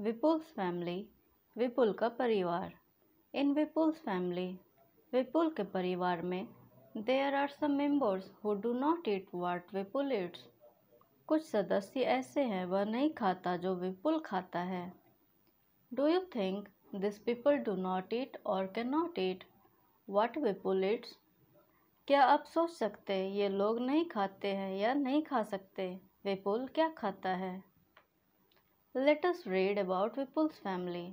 Vipul's family विपुल का परिवार इन Vipul's family विपुल के परिवार में there are some members who do not eat what Vipul eats कुछ सदस्य ऐसे हैं वह नहीं खाता जो विपुल खाता है do you think this people do not eat और can not eat what Vipul eats क्या आप सोच सकते ये लोग नहीं खाते हैं या नहीं खा सकते विपुल क्या खाता है let us read about Vipul's family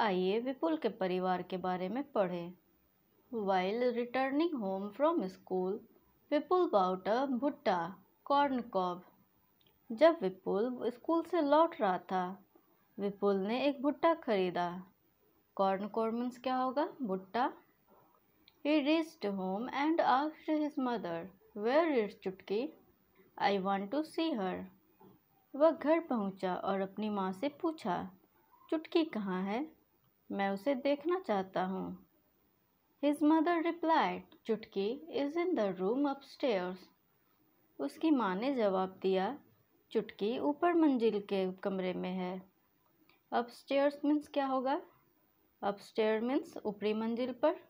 आइए विपुल के परिवार के बारे में पढ़ें while returning home from school Vipul bought a bhutta corn cob जब विपुल स्कूल से लौट रहा था विपुल ने एक भुट्टा खरीदा कॉर्न कॉर्ब मीन्स क्या होगा भुट्टा he rushed home and asked his mother where is Chutki I want to सी हर वह घर पहुंचा और अपनी माँ से पूछा चुटकी कहाँ है मैं उसे देखना चाहता हूँ his mother replied Chutki is in the room upstairs उसकी माँ ने जवाब दिया चुटकी ऊपर मंजिल के कमरे में है अपस्टेयर्स मीन्स क्या होगा अपस्टेयर मीन्स ऊपरी मंजिल पर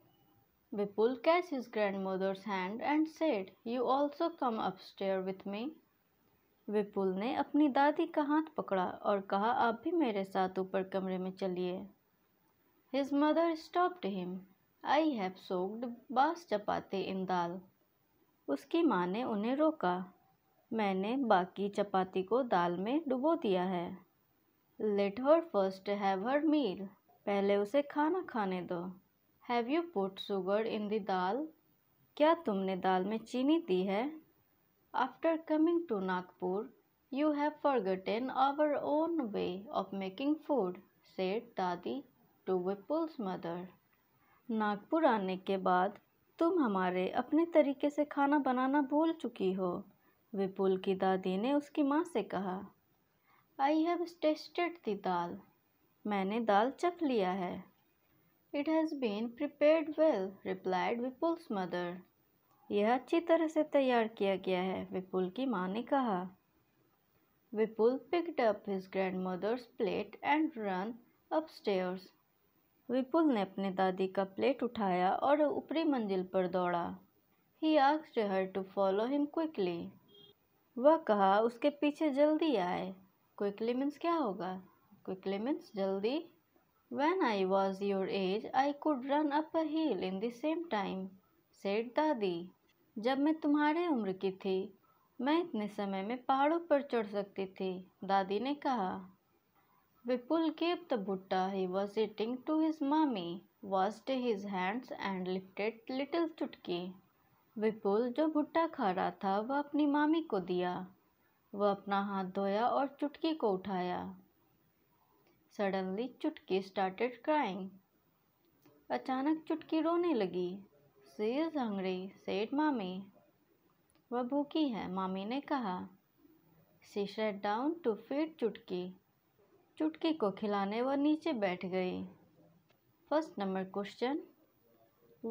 Vipul caught his grandmother's hand and said you also come upstair with me Vipul ने अपनी दादी का हाथ पकड़ा और कहा आप भी मेरे साथ ऊपर कमरे में चलिए his mother stopped him I have soaked बास चपाते इन दाल उसकी माँ ने उन्हें रोका मैंने बाकी चपाती को दाल में डुबो दिया है let her first have her meal पहले उसे खाना खाने दो have you put sugar in the dal क्या तुमने दाल में चीनी दी है After coming to Nagpur, you have forgotten our own way of making food, said Dadi to Vipul's mother. Nagpur आने के बाद तुम हमारे अपने तरीके से खाना बनाना भूल चुकी हो विपुल की दादी ने उसकी माँ से कहा आई हैव टेस्टेड दी दाल मैंने दाल चख लिया है it has been prepared well replied Vipul's mother यह अच्छी तरह से तैयार किया गया है विपुल की माँ ने कहा Vipul picked up his grandmother's plate and run upstairs Vipul ने अपने दादी का प्लेट उठाया और ऊपरी मंजिल पर दौड़ा he asked her to follow him quickly वह कहा उसके पीछे जल्दी आए क्विकली मीन्स क्या होगा क्विकली मीन्स जल्दी when I was your age I could run up hill in the same time said Dadi जब मैं तुम्हारे उम्र की थी मैं इतने समय में पहाड़ों पर चढ़ सकती थी दादी ने कहा विपुल kept the bhutta he was eating to his मामी washed his hands and lifted little Chutki Vipul जो भुट्टा खा रहा था वह अपनी मामी को दिया वह अपना हाथ धोया और चुटकी को उठाया सडनली चुटकी स्टार्टेड क्राइंग अचानक चुटकी रोने लगी शी हंगरी मामी वह भूखी है मामी ने कहा सी शेट डाउन टू तो फीड चुटकी चुटकी को खिलाने वह नीचे बैठ गई first number question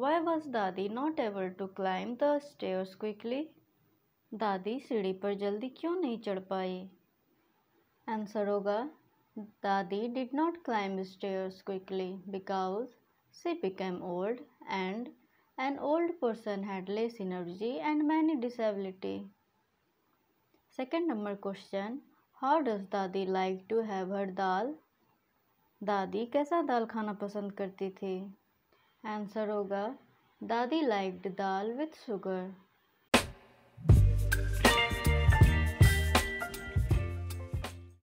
why was दादी not able to climb the stairs quickly दादी सीढ़ी पर जल्दी क्यों नहीं चढ़ पाई आंसर होगा दादी did not climb stairs quickly because she became old and An old person had less energy and many disability. Second number question How does Dadi like to have her dal? dadi kaisa dal khana pasand karti thi answer hoga dadi liked dal with sugar